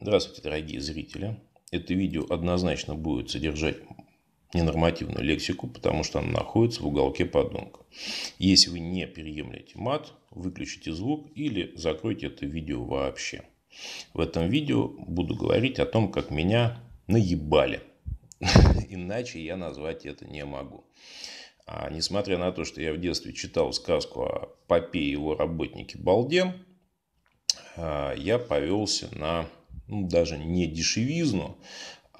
Здравствуйте, дорогие зрители. Это видео однозначно будет содержать ненормативную лексику, потому что она находится в уголке подонка. Если вы не переемлете мат, выключите звук или закройте это видео вообще. В этом видео буду говорить о том, как меня наебали. Иначе я назвать это не могу. А несмотря на то, что я в детстве читал сказку о Попе и его работнике Балде, а, я повелся на ну, даже не дешевизну,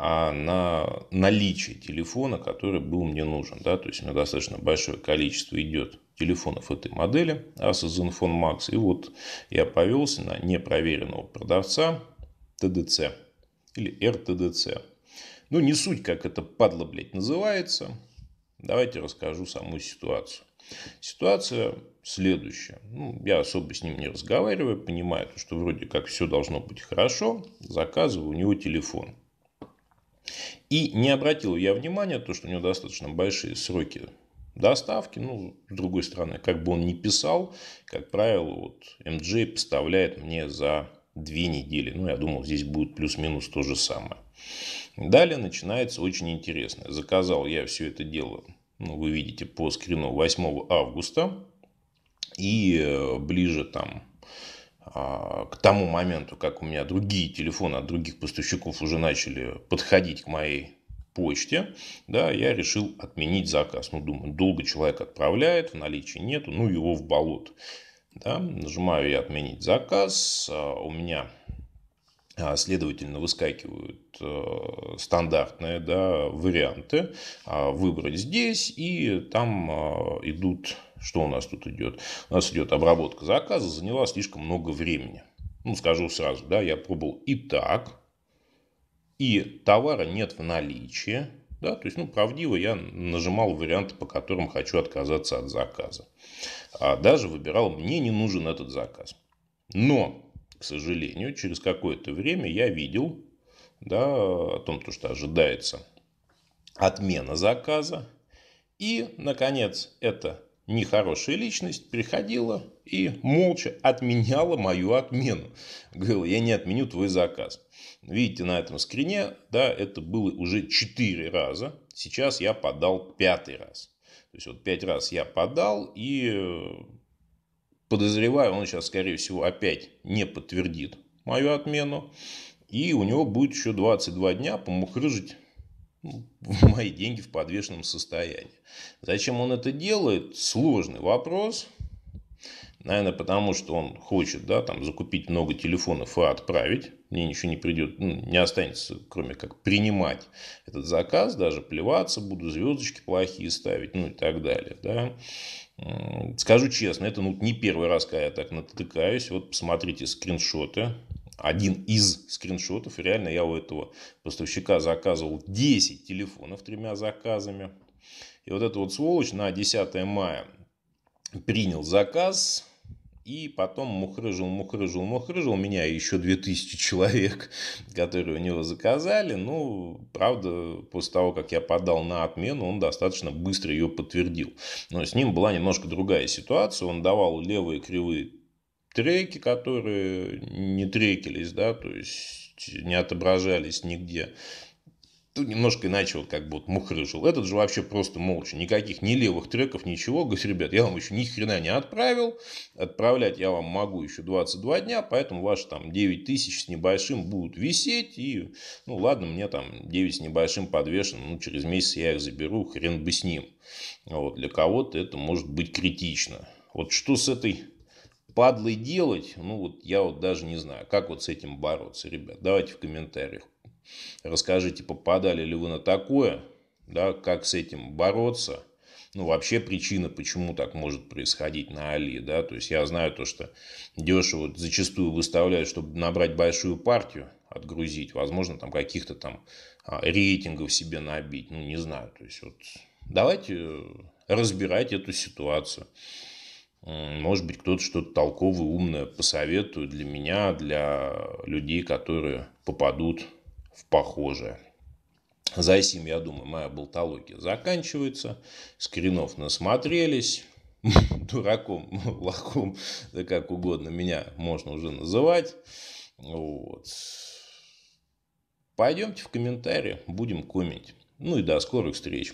а на наличие телефона, который был мне нужен. Да? То есть, у меня достаточно большое количество идет телефонов этой модели Asus Zenfone Max. И вот я повелся на непроверенного продавца TDC или RTDC. Ну, не суть, как это падла, блядь, называется. Давайте расскажу саму ситуацию. Ситуация следующее. Ну, я особо с ним не разговариваю, понимаю, что вроде как все должно быть хорошо, заказываю у него телефон. И не обратил я внимания, то, что у него достаточно большие сроки доставки. Ну, с другой стороны, как бы он ни писал, как правило, вот MJ поставляет мне за две недели. Ну, я думал, здесь будет плюс-минус то же самое. Далее начинается очень интересное. Заказал я все это дело, ну, вы видите по скрину 8 августа. И э, ближе там а, к тому моменту, как у меня другие телефоны от других поставщиков уже начали подходить к моей почте, да, я решил отменить заказ. Ну, думаю, долго человек отправляет, в наличии нету, ну, его в болот, Да, нажимаю я отменить заказ, а, у меня а, следовательно выскакивают э, стандартные да, варианты выбрать здесь и там идут что у нас тут идет? У нас идет обработка заказа, заняла слишком много времени. Ну, скажу сразу, да, я пробовал и так, и товара нет в наличии, да, то есть, ну, правдиво я нажимал варианты, по которым хочу отказаться от заказа. А даже выбирал, мне не нужен этот заказ. Но, к сожалению, через какое-то время я видел, да, о том, что ожидается отмена заказа. И, наконец, это нехорошая личность приходила и молча отменяла мою отмену. Говорила, я не отменю твой заказ. Видите, на этом скрине, да, это было уже 4 раза. Сейчас я подал пятый раз. То есть, вот пять раз я подал, и э, подозреваю, он сейчас, скорее всего, опять не подтвердит мою отмену. И у него будет еще 22 дня помухрыжить мои деньги в подвешенном состоянии. Зачем он это делает? Сложный вопрос. Наверное, потому что он хочет да, там, закупить много телефонов и отправить. Мне ничего не придет, ну, не останется, кроме как принимать этот заказ, даже плеваться буду, звездочки плохие ставить, ну и так далее. Да. Скажу честно, это ну, не первый раз, когда я так натыкаюсь. Вот посмотрите скриншоты один из скриншотов. реально я у этого поставщика заказывал 10 телефонов тремя заказами. И вот этот вот сволочь на 10 мая принял заказ, и потом мухрыжил, мухрыжил, мухрыжил меня еще 2000 человек, которые у него заказали. Ну, правда, после того, как я подал на отмену, он достаточно быстро ее подтвердил. Но с ним была немножко другая ситуация. Он давал левые кривые треки, которые не трекились, да, то есть не отображались нигде. немножко иначе вот как бы вот мухрыжил. Этот же вообще просто молча, никаких ни левых треков, ничего. Говорит, ребят, я вам еще ни хрена не отправил, отправлять я вам могу еще 22 дня, поэтому ваши там 9 тысяч с небольшим будут висеть, и ну ладно, мне там 9 с небольшим подвешено, ну через месяц я их заберу, хрен бы с ним. Вот, для кого-то это может быть критично. Вот что с этой падлой делать, ну вот я вот даже не знаю, как вот с этим бороться, ребят. Давайте в комментариях расскажите, попадали ли вы на такое, да, как с этим бороться. Ну, вообще причина, почему так может происходить на Али, да, то есть я знаю то, что дешево зачастую выставляют, чтобы набрать большую партию, отгрузить, возможно, там каких-то там а, рейтингов себе набить, ну, не знаю, то есть вот давайте э, разбирать эту ситуацию. Может быть, кто-то что-то толковое, умное посоветует для меня, для людей, которые попадут в похожее. За этим, я думаю, моя болтология заканчивается. Скринов насмотрелись. Дураком, лохом, да как угодно меня можно уже называть. Вот. Пойдемте в комментарии, будем комментить. Ну и до скорых встреч.